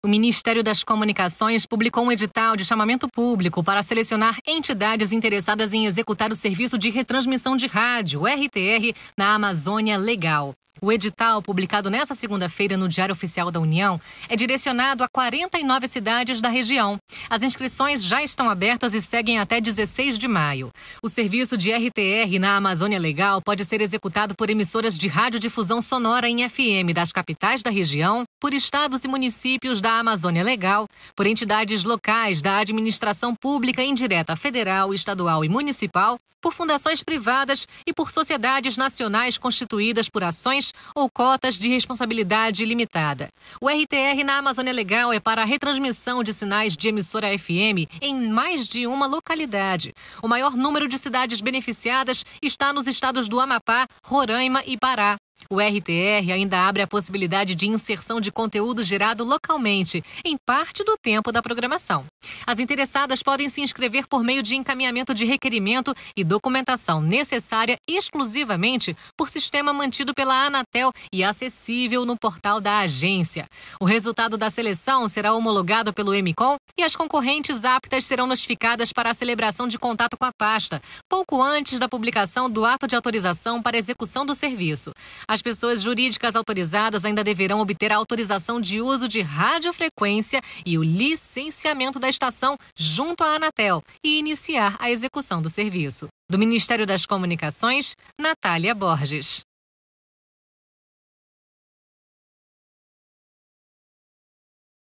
O Ministério das Comunicações publicou um edital de chamamento público para selecionar entidades interessadas em executar o serviço de retransmissão de rádio, RTR, na Amazônia Legal. O edital, publicado nesta segunda-feira no Diário Oficial da União, é direcionado a 49 cidades da região. As inscrições já estão abertas e seguem até 16 de maio. O serviço de RTR na Amazônia Legal pode ser executado por emissoras de radiodifusão sonora em FM das capitais da região, por estados e municípios da Amazônia Legal, por entidades locais da administração pública indireta federal, estadual e municipal, por fundações privadas e por sociedades nacionais constituídas por ações ou cotas de responsabilidade limitada. O RTR na Amazônia Legal é para a retransmissão de sinais de emissora FM em mais de uma localidade. O maior número de cidades beneficiadas está nos estados do Amapá, Roraima e Pará. O RTR ainda abre a possibilidade de inserção de conteúdo gerado localmente, em parte do tempo da programação. As interessadas podem se inscrever por meio de encaminhamento de requerimento e documentação necessária exclusivamente por sistema mantido pela Anatel e acessível no portal da agência. O resultado da seleção será homologado pelo MCOM e as concorrentes aptas serão notificadas para a celebração de contato com a pasta, pouco antes da publicação do ato de autorização para execução do serviço. As pessoas jurídicas autorizadas ainda deverão obter a autorização de uso de radiofrequência e o licenciamento da estação junto à Anatel e iniciar a execução do serviço. Do Ministério das Comunicações, Natália Borges.